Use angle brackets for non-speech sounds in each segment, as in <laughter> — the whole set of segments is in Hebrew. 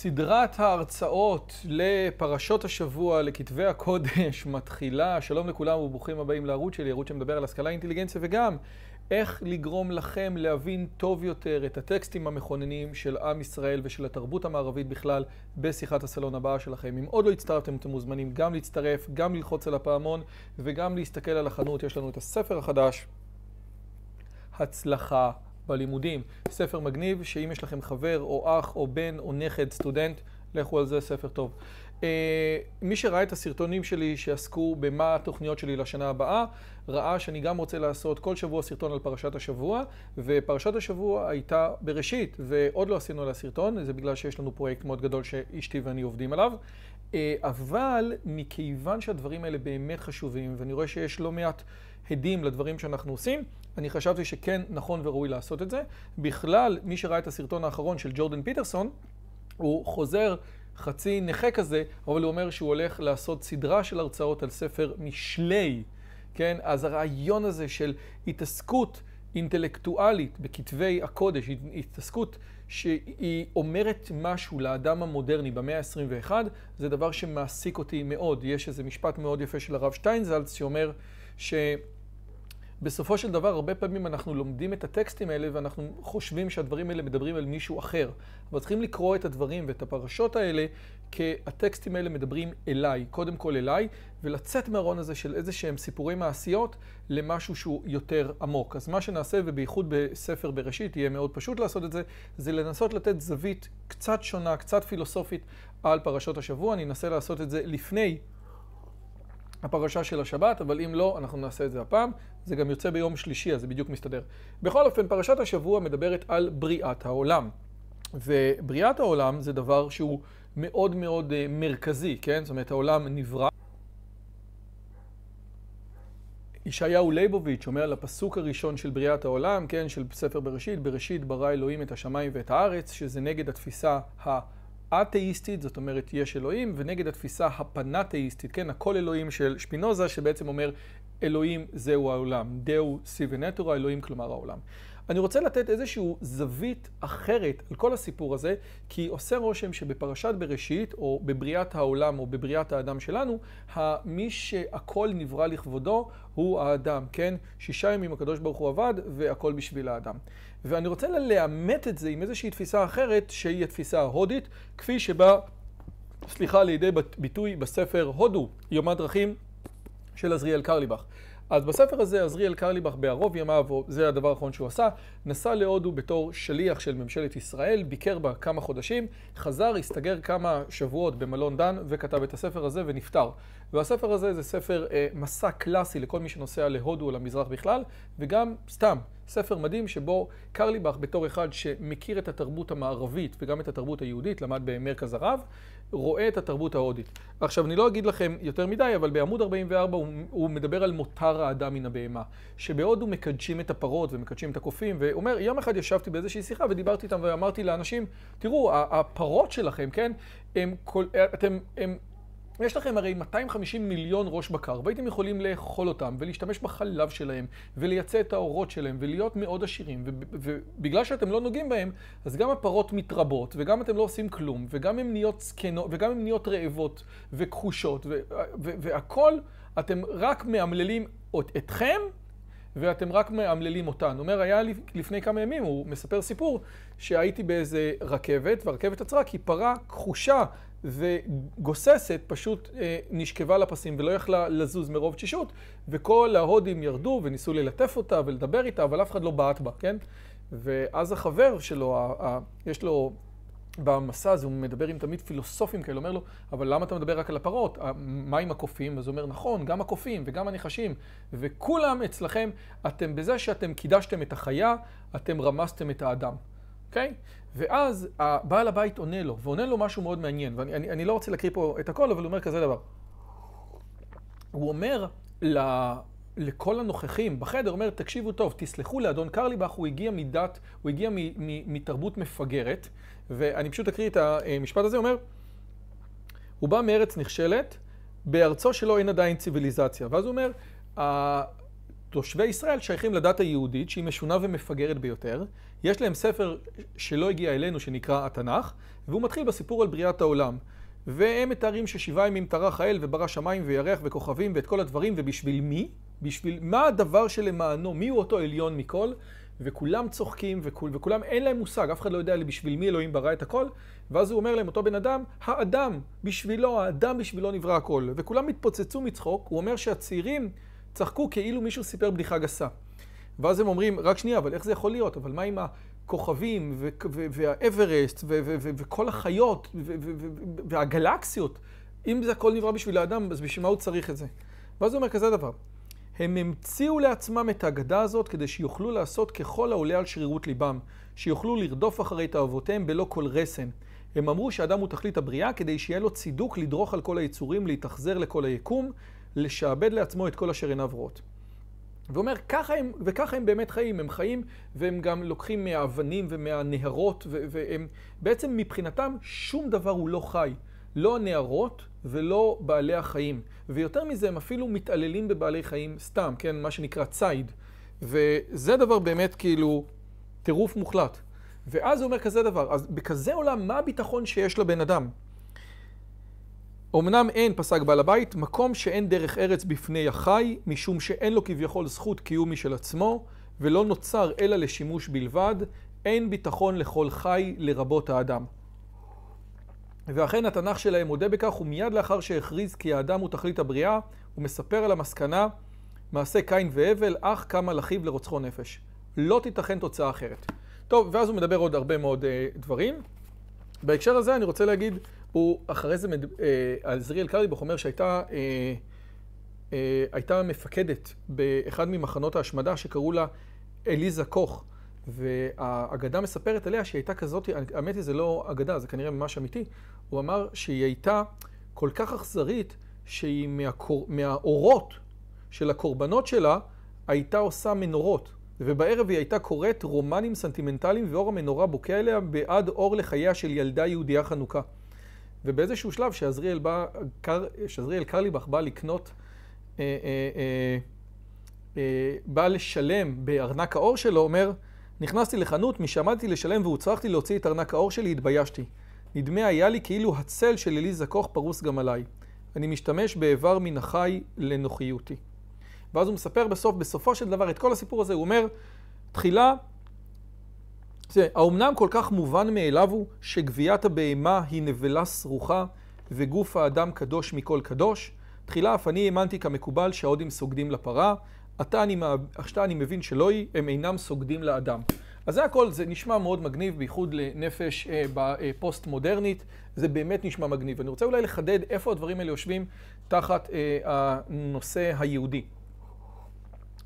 סדרת ההרצאות לפרשות השבוע, לכתבי הקודש, <laughs> מתחילה. שלום לכולם וברוכים הבאים לערוץ שלי, ערוץ שמדבר על השכלה, אינטליגנציה וגם איך לגרום לכם להבין טוב יותר את הטקסטים המכוננים של עם ישראל ושל התרבות המערבית בכלל בשיחת הסלון הבאה שלכם. אם עוד לא הצטרפתם, אתם מוזמנים גם להצטרף, גם ללחוץ על הפעמון וגם להסתכל על החנות. יש לנו את הספר החדש, הצלחה. בלימודים. ספר מגניב, שאם יש לכם חבר או אח או בן או נכד, סטודנט, לכו על זה, ספר טוב. Uh, מי שראה את הסרטונים שלי שעסקו במה התוכניות שלי לשנה הבאה, ראה שאני גם רוצה לעשות כל שבוע סרטון על פרשת השבוע, ופרשת השבוע הייתה בראשית, ועוד לא עשינו על הסרטון, זה בגלל שיש לנו פרויקט מאוד גדול שאשתי ואני עובדים עליו. Uh, אבל מכיוון שהדברים האלה באמת חשובים, ואני רואה שיש לא מעט הדים לדברים שאנחנו עושים. אני חשבתי שכן נכון וראוי לעשות את זה. בכלל, מי שראה את הסרטון האחרון של ג'ורדן פיטרסון, הוא חוזר חצי נכה כזה, אבל הוא אומר שהוא הולך לעשות סדרה של הרצאות על ספר משלי, כן? אז הרעיון הזה של התעסקות אינטלקטואלית בכתבי הקודש, התעסקות שהיא אומרת משהו לאדם המודרני במאה ה-21, זה דבר שמעסיק אותי מאוד. יש איזה משפט מאוד יפה של הרב שטיינזלץ שאומר, שבסופו של דבר הרבה פעמים אנחנו לומדים את הטקסטים האלה ואנחנו חושבים שהדברים האלה מדברים על מישהו אחר. אבל צריכים לקרוא את הדברים ואת הפרשות האלה כי הטקסטים האלה מדברים אליי, קודם כל אליי, ולצאת מהארון הזה של איזה שהם סיפורי מעשיות למשהו שהוא יותר עמוק. אז מה שנעשה, ובייחוד בספר בראשית, יהיה מאוד פשוט לעשות את זה, זה לנסות לתת זווית קצת שונה, קצת פילוסופית, על פרשות השבוע. אני אנסה לעשות את זה לפני הפרשה של השבת, אבל אם לא, אנחנו נעשה את זה הפעם. זה גם יוצא ביום שלישי, אז זה בדיוק מסתדר. בכל אופן, פרשת השבוע מדברת על בריאת העולם. ובריאת העולם זה דבר שהוא מאוד מאוד אה, מרכזי, כן? זאת אומרת, העולם נברא. ישעיהו ליבוביץ' אומר על הפסוק הראשון של בריאת העולם, כן, של ספר בראשית, בראשית ברא אלוהים את השמיים ואת הארץ, שזה נגד התפיסה ה... אתאיסטית, זאת אומרת יש אלוהים, ונגד התפיסה הפנאתאיסטית, כן, הכל אלוהים של שפינוזה, שבעצם אומר אלוהים זהו העולם, דאו סיבנטורה, אלוהים כלומר העולם. אני רוצה לתת איזושהי זווית אחרת על כל הסיפור הזה, כי עושה רושם שבפרשת בראשית, או בבריאת העולם, או בבריאת האדם שלנו, מי שהכל נברא לכבודו הוא האדם, כן? שישה ימים הקדוש ברוך הוא עבד, והכל בשביל האדם. ואני רוצה לאמת את זה עם איזושהי תפיסה אחרת, שהיא התפיסה ההודית, כפי שבא, סליחה, לידי ביטוי בספר הודו, יומת דרכים. של עזריאל קרליבך. אז בספר הזה עזריאל קרליבך בערוב ימיו, זה הדבר האחרון שהוא עשה, נסע להודו בתור שליח של ממשלת ישראל, ביקר בה כמה חודשים, חזר, הסתגר כמה שבועות במלון דן וכתב את הספר הזה ונפטר. והספר הזה זה ספר אה, מסע קלאסי לכל מי שנוסע להודו או למזרח בכלל, וגם סתם. ספר מדהים שבו קרליבך בתור אחד שמכיר את התרבות המערבית וגם את התרבות היהודית, למד במרכז הרב, רואה את התרבות ההודית. עכשיו, אני לא אגיד לכם יותר מדי, אבל בעמוד 44 הוא, הוא מדבר על מותר האדם מן הבהמה. שבהודו מקדשים את הפרות ומקדשים את הקופים, ואומר, יום אחד ישבתי באיזושהי שיחה ודיברתי איתם ואמרתי לאנשים, תראו, הפרות שלכם, כן, הם, כל, אתם, הם יש לכם הרי 250 מיליון ראש בקר, והייתם יכולים לאכול אותם, ולהשתמש בחלב שלהם, ולייצא את האורות שלהם, ולהיות מאוד עשירים, ובגלל שאתם לא נוגעים בהם, אז גם הפרות מתרבות, וגם אתם לא עושים כלום, וגם הן נהיות זקנות, וגם הן נהיות רעבות, וכחושות, והכול, אתם רק מאמללים את, אתכם, ואתם רק מאמללים אותנו. אומר, היה לפני כמה ימים, הוא מספר סיפור, שהייתי באיזה רכבת, והרכבת עצרה כי פרה כחושה וגוססת פשוט אה, נשכבה לפסים ולא יכלה לזוז מרוב תשישות, וכל ההודים ירדו וניסו ללטף אותה ולדבר איתה, אבל אף אחד לא בעט בה, כן? ואז החבר שלו, ה, ה, יש לו במסע הזה, הוא מדבר עם תמיד פילוסופים כאלה, אומר לו, אבל למה אתה מדבר רק על הפרות? מה עם הקופים? אז הוא אומר, נכון, גם הקופים וגם הנחשים, וכולם אצלכם, אתם בזה שאתם קידשתם את החיה, אתם רמסתם את האדם. אוקיי? Okay? ואז בעל הבית עונה לו, ועונה לו משהו מאוד מעניין, ואני אני, אני לא רוצה להקריא פה את הכל, אבל הוא אומר כזה דבר. הוא אומר ל, לכל הנוכחים בחדר, אומר, תקשיבו טוב, תסלחו לאדון קרליבך, הוא הגיע מדת, הוא הגיע מ, מ, מתרבות מפגרת, ואני פשוט אקריא את המשפט הזה, הוא אומר, הוא בא מארץ נכשלת, בארצו שלו אין עדיין ציוויליזציה. ואז הוא אומר, תושבי ישראל שייכים לדת היהודית שהיא משונה ומפגרת ביותר. יש להם ספר שלא הגיע אלינו שנקרא התנ"ך, והוא מתחיל בסיפור על בריאת העולם. והם מתארים ששבעה ימים טרח האל וברא שמיים וירח וכוכבים ואת כל הדברים, ובשביל מי? בשביל מה הדבר שלמענו? מי הוא אותו עליון מכל? וכולם צוחקים, וכול, וכולם אין להם מושג, אף אחד לא יודע בשביל מי אלוהים ברא את הכל, ואז הוא אומר להם, אותו בן אדם, האדם, בשבילו, האדם בשבילו נברא הכל. וכולם התפוצצו מצחוק, הוא אומר שהצעירים צחקו כאילו מישהו סיפר בדיחה גסה. ואז הם אומרים, רק שנייה, אבל איך זה יכול להיות? אבל מה עם הכוכבים והאברסט וכל החיות והגלקסיות? אם זה הכל נברא בשביל האדם, אז בשביל מה הוא צריך את זה? ואז הוא אומר כזה דבר, הם המציאו לעצמם את האגדה הזאת כדי שיוכלו לעשות ככל העולה על שרירות ליבם, שיוכלו לרדוף אחרי תאוותיהם בלא כל רסן. הם אמרו שאדם הוא תכלית הבריאה כדי שיהיה לו צידוק לדרוך על כל היצורים, להתאכזר לכל היקום, לשעבד לעצמו את כל אשר עיניו רואות. ואומר, ככה הם, וככה הם באמת חיים, הם חיים והם גם לוקחים מהאבנים ומהנהרות, והם בעצם מבחינתם שום דבר הוא לא חי. לא הנהרות ולא בעלי החיים. ויותר מזה, הם אפילו מתעללים בבעלי חיים סתם, כן? מה שנקרא ציד. וזה דבר באמת כאילו טירוף מוחלט. ואז הוא אומר כזה דבר, אז בכזה עולם, מה הביטחון שיש לבן אדם? אמנם אין, פסק בעל הבית, מקום שאין דרך ארץ בפני החי, משום שאין לו כביכול זכות קיום משל עצמו, ולא נוצר אלא לשימוש בלבד, אין ביטחון לכל חי, לרבות האדם. ואכן התנ"ך שלהם מודה בכך, ומיד לאחר שהכריז כי האדם הוא תכלית הבריאה, הוא מספר על המסקנה, מעשה קין והבל, אך קם לחיב לרוצחו נפש. לא תיתכן תוצאה אחרת. טוב, ואז הוא מדבר עוד הרבה מאוד אה, דברים. בהקשר הזה אני רוצה להגיד הוא אחרי זה, על אה, עזריאל קרליבוך אומר שהייתה אה, אה, הייתה מפקדת באחד ממחנות ההשמדה שקראו לה אליזה קוך. והאגדה מספרת עליה שהיא הייתה כזאת, האמת היא זה לא אגדה, זה כנראה ממש אמיתי, הוא אמר שהיא הייתה כל כך אכזרית, שהיא מהקור, מהאורות של הקורבנות שלה, הייתה עושה מנורות. ובערב היא הייתה קוראת רומנים סנטימנטליים, ואור המנורה בוקע אליה בעד אור לחייה של ילדה יהודייה חנוכה. ובאיזשהו שלב שעזריאל, בא, קר, שעזריאל קרליבך בא לקנות, אה, אה, אה, אה, בא לשלם בארנק האור שלו, אומר, נכנסתי לחנות, משעמדתי לשלם והוצרכתי להוציא את ארנק האור שלי, התביישתי. נדמה היה לי כאילו הצל של אליזה כוך פרוס גם עליי. אני משתמש באיבר מן החי לנוחיותי. ואז הוא מספר בסוף, בסופו של דבר, את כל הסיפור הזה, הוא אומר, תחילה זה, האומנם כל כך מובן מאליו הוא שגוויית הבהמה היא נבלה סרוחה וגוף האדם קדוש מכל קדוש? תחילה אף אני האמנתי כמקובל שההודים סוגדים לפרה, עתה אני, עתה אני מבין שלא היא, הם אינם סוגדים לאדם. אז זה הכל, זה נשמע מאוד מגניב, בייחוד לנפש אה, בפוסט-מודרנית, אה, זה באמת נשמע מגניב. אני רוצה אולי לחדד איפה הדברים האלה יושבים תחת אה, הנושא היהודי.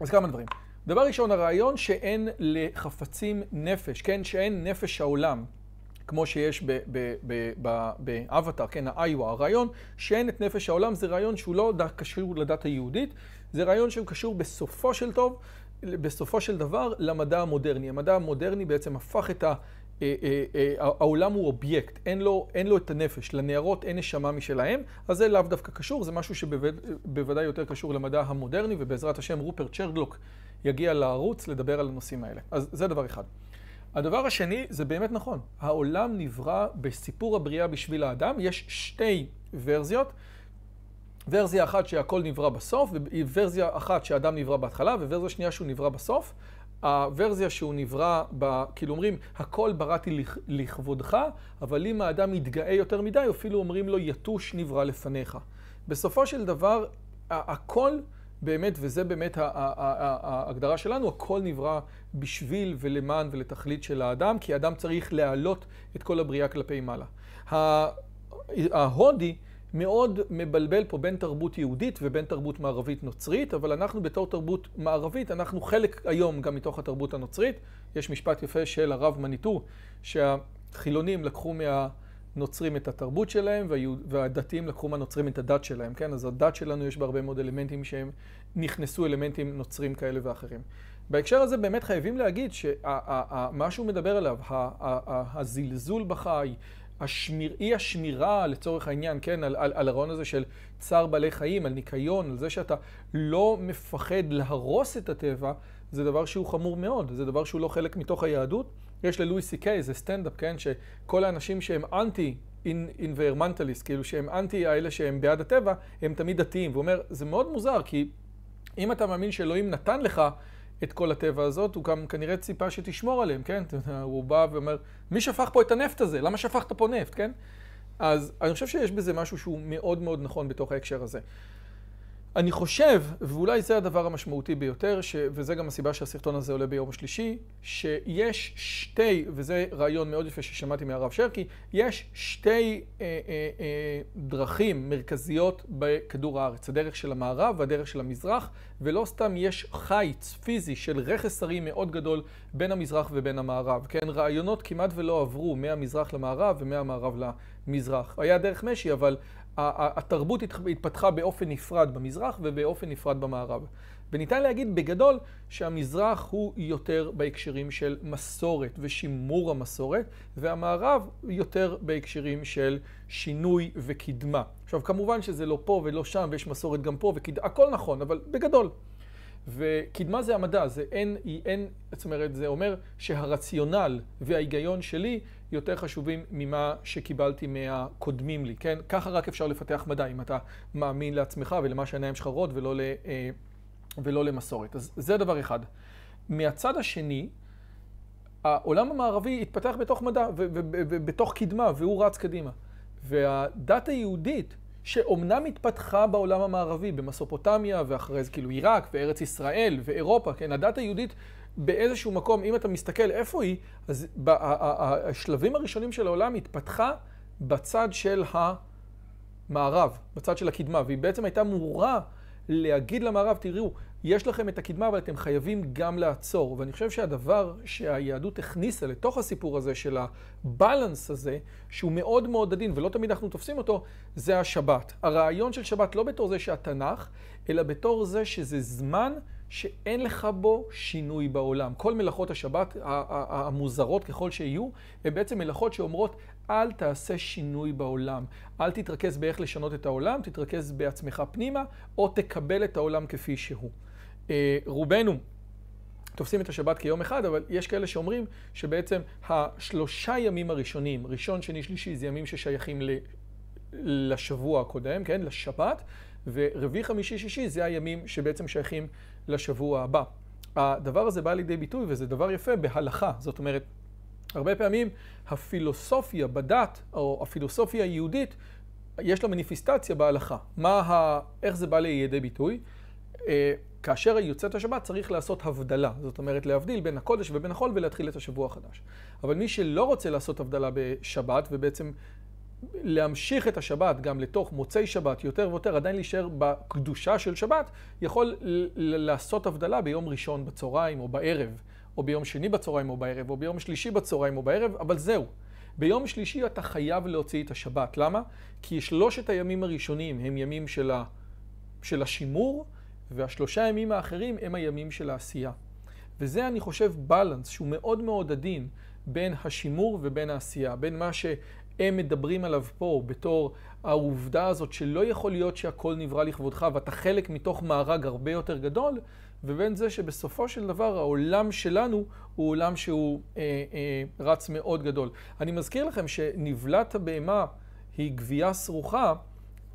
אז כמה דברים. דבר ראשון, הרעיון שאין לחפצים נפש, כן? שאין נפש העולם, כמו שיש באבטר, כן? האיווה. הרעיון שאין את נפש העולם זה רעיון שהוא לא קשור לדת היהודית, זה רעיון שהוא קשור בסופו של טוב, בסופו של דבר, למדע המודרני. המדע המודרני בעצם הפך את אה, אה, אה, ה... העולם הוא אובייקט, אין לו, אין לו את הנפש, לנערות אין נשמה משלהם, אז זה לאו דווקא קשור, זה משהו שבוודאי יותר קשור למדע המודרני, ובעזרת השם רופרט שרדלוק יגיע לערוץ לדבר על הנושאים האלה. אז זה דבר אחד. הדבר השני, זה באמת נכון. העולם נברא בסיפור הבריאה בשביל האדם. יש שתי ורזיות. ורזיה אחת שהכל נברא בסוף, וורזיה אחת שהאדם נברא בהתחלה, וורזיה שנייה שהוא נברא בסוף. הוורזיה שהוא נברא, ב, כאילו אומרים, הכל בראתי לכ, לכבודך, אבל אם האדם יתגאה יותר מדי, אפילו אומרים לו, יתוש נברא לפניך. בסופו של דבר, הכל... באמת, וזה באמת ההגדרה שלנו, הכל נברא בשביל ולמען ולתכלית של האדם, כי האדם צריך להעלות את כל הבריאה כלפי מעלה. ההודי מאוד מבלבל פה בין תרבות יהודית ובין תרבות מערבית נוצרית, אבל אנחנו בתור תרבות מערבית, אנחנו חלק היום גם מתוך התרבות הנוצרית. יש משפט יפה של הרב מניטור, שהחילונים לקחו מה... נוצרים את התרבות שלהם והדתיים לקחו מהנוצרים את הדת שלהם, כן? אז הדת שלנו יש בה הרבה מאוד אלמנטים שהם נכנסו אלמנטים נוצרים כאלה ואחרים. בהקשר הזה באמת חייבים להגיד שמה שהוא מדבר עליו, הזלזול בחי, השמיר, אי השמירה לצורך העניין, כן, על, על, על הרעיון הזה של צער בעלי חיים, על ניקיון, על זה שאתה לא מפחד להרוס את הטבע, זה דבר שהוא חמור מאוד, זה דבר שהוא לא חלק מתוך היהדות, יש ללואי סי קיי, זה סטנדאפ, כן? שכל האנשים שהם אנטי אינברמנטליסט, כאילו שהם אנטי האלה שהם בעד הטבע, הם תמיד דתיים. והוא אומר, זה מאוד מוזר, כי אם אתה מאמין שאלוהים נתן לך את כל הטבע הזאת, הוא גם כנראה ציפה שתשמור עליהם, כן? הוא בא ואומר, מי שפך פה את הנפט הזה? למה שפכת פה נפט, כן? אז אני חושב שיש בזה משהו שהוא מאוד מאוד נכון בתוך ההקשר הזה. אני חושב, ואולי זה הדבר המשמעותי ביותר, ש... וזה גם הסיבה שהסרטון הזה עולה ביום השלישי, שיש שתי, וזה רעיון מאוד יפה ששמעתי מהרב שרקי, יש שתי אה, אה, אה, דרכים מרכזיות בכדור הארץ, הדרך של המערב והדרך של המזרח, ולא סתם יש חיץ פיזי של רכס שרי מאוד גדול בין המזרח ובין המערב. כן, רעיונות כמעט ולא עברו מהמזרח למערב ומהמערב למזרח. היה דרך משי, אבל התרבות התפתחה באופן נפרד במזרח ובאופן נפרד במערב. וניתן להגיד בגדול שהמזרח הוא יותר בהקשרים של מסורת ושימור המסורת, והמערב יותר בהקשרים של שינוי וקדמה. עכשיו, כמובן שזה לא פה ולא שם, ויש מסורת גם פה, וקדמה, הכל נכון, אבל בגדול. וקדמה זה המדע, זה אין, אין, e זאת אומרת, זה אומר שהרציונל וההיגיון שלי יותר חשובים ממה שקיבלתי מהקודמים לי, כן? ככה רק אפשר לפתח מדע, אם אתה מאמין לעצמך ולמה שהעיניים שלך רואות ולא, אה, ולא למסורת. אז זה דבר אחד. מהצד השני, העולם המערבי התפתח בתוך מדע ובתוך קדמה, והוא רץ קדימה. והדת היהודית, שאומנם התפתחה בעולם המערבי, במסופוטמיה, ואחרי זה כאילו עיראק, וארץ ישראל, ואירופה, כן, הדת היהודית באיזשהו מקום, אם אתה מסתכל איפה היא, אז השלבים הראשונים של העולם התפתחה בצד של המערב, בצד של הקדמה, והיא בעצם הייתה מורה להגיד למערב, תראו, יש לכם את הקדמה, אבל אתם חייבים גם לעצור. ואני חושב שהדבר שהיהדות הכניסה לתוך הסיפור הזה של הבלנס הזה, שהוא מאוד מאוד עדין ולא תמיד אנחנו תופסים אותו, זה השבת. הרעיון של שבת לא בתור זה שהתנ"ך, אלא בתור זה שזה זמן שאין לך בו שינוי בעולם. כל מלאכות השבת המוזרות ככל שיהיו, הן בעצם מלאכות שאומרות, אל תעשה שינוי בעולם. אל תתרכז באיך לשנות את העולם, תתרכז בעצמך פנימה, או תקבל את העולם כפי שהוא. אה, רובנו תופסים את השבת כיום אחד, אבל יש כאלה שאומרים שבעצם השלושה ימים הראשונים, ראשון, שני, שלישי, זה ימים ששייכים ל... לשבוע הקודם, כן? לשבת. ורביעי, חמישי, שישי זה הימים שבעצם שייכים לשבוע הבא. הדבר הזה בא לידי ביטוי, וזה דבר יפה, בהלכה. זאת אומרת, הרבה פעמים הפילוסופיה בדת, או הפילוסופיה היהודית, יש לה מניפיסטציה בהלכה. מה ה... איך זה בא לידי ביטוי? אה, כאשר יוצאת השבת צריך לעשות הבדלה, זאת אומרת להבדיל בין הקודש ובין החול ולהתחיל את השבוע החדש. אבל מי שלא רוצה לעשות הבדלה בשבת ובעצם להמשיך את השבת גם לתוך מוצאי שבת יותר ויותר, עדיין להישאר בקדושה של שבת, יכול לעשות הבדלה ביום ראשון בצהריים או בערב, או ביום שני בצהריים או בערב, או ביום שלישי בצהריים או בערב, אבל זהו. ביום שלישי אתה חייב להוציא את השבת. למה? כי שלושת הימים הראשונים הם ימים של, ה... של השימור, והשלושה ימים האחרים הם הימים של העשייה. וזה, אני חושב, בלנס שהוא מאוד מאוד עדין בין השימור ובין העשייה, בין מה ש... הם מדברים עליו פה בתור העובדה הזאת שלא יכול להיות שהכל נברא לכבודך ואתה חלק מתוך מארג הרבה יותר גדול, ובין זה שבסופו של דבר העולם שלנו הוא עולם שהוא אה, אה, רץ מאוד גדול. אני מזכיר לכם שנבלת הבהמה היא גבייה סרוחה,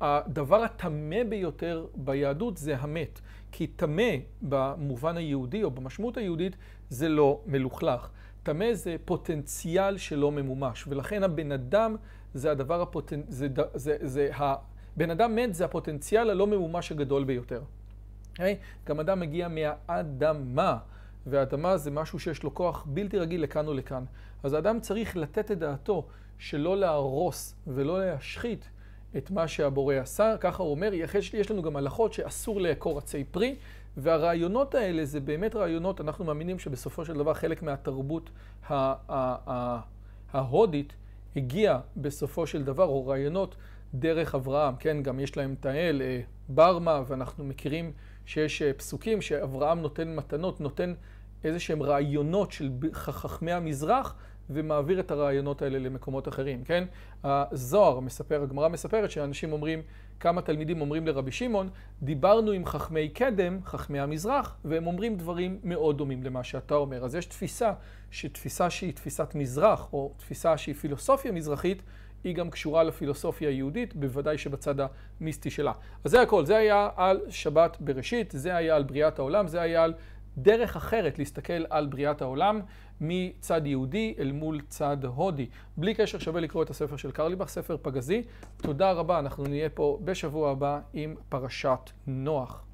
הדבר הטמא ביותר ביהדות זה המת, כי טמא במובן היהודי או במשמעות היהודית זה לא מלוכלך. טמא זה פוטנציאל שלא ממומש, ולכן הבן אדם זה הדבר הפוטנ... זה, זה, זה, זה ה... אדם מת זה הפוטנציאל הלא ממומש הגדול ביותר. Okay? גם אדם מגיע מהאדמה, והאדמה זה משהו שיש לו כוח בלתי רגיל לכאן או לכאן. אז האדם צריך לתת את דעתו שלא להרוס ולא להשחית את מה שהבורא עשה, ככה הוא אומר, יש לנו גם הלכות שאסור לעקור עצי פרי, והרעיונות האלה זה באמת רעיונות, אנחנו מאמינים שבסופו של דבר חלק מהתרבות ההודית הגיע בסופו של דבר, או רעיונות דרך אברהם, כן, גם יש להם את האל, אה, ברמה, ואנחנו מכירים שיש אה, פסוקים שאברהם נותן מתנות, נותן איזה שהם רעיונות של חכמי המזרח, ומעביר את הרעיונות האלה למקומות אחרים, כן? הזוהר מספר, הגמרא מספרת שאנשים אומרים, כמה תלמידים אומרים לרבי שמעון, דיברנו עם חכמי קדם, חכמי המזרח, והם אומרים דברים מאוד דומים למה שאתה אומר. אז יש תפיסה, שתפיסה שהיא תפיסת מזרח, או תפיסה שהיא פילוסופיה מזרחית, היא גם קשורה לפילוסופיה היהודית, בוודאי שבצד המיסטי שלה. אז זה הכל, זה היה על שבת בראשית, זה היה על בריאת העולם, זה היה על דרך אחרת להסתכל על בריאת העולם מצד יהודי אל מול צד הודי. בלי קשר שווה לקרוא את הספר של קרליבך, ספר פגזי. תודה רבה, אנחנו נהיה פה בשבוע הבא עם פרשת נוח.